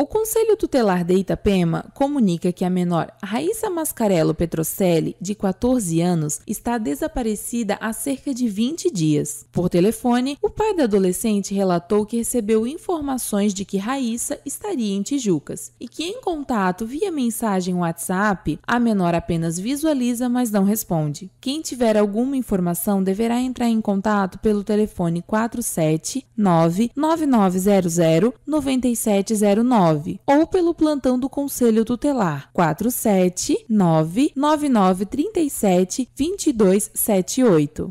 O Conselho Tutelar de Itapema comunica que a menor Raíssa Mascarello Petrocelli, de 14 anos, está desaparecida há cerca de 20 dias. Por telefone, o pai da adolescente relatou que recebeu informações de que Raíssa estaria em Tijucas e que, em contato via mensagem WhatsApp, a menor apenas visualiza, mas não responde. Quem tiver alguma informação deverá entrar em contato pelo telefone 479 9900 9709. 9 ou pelo plantão do Conselho Tutelar 479 9937 2278.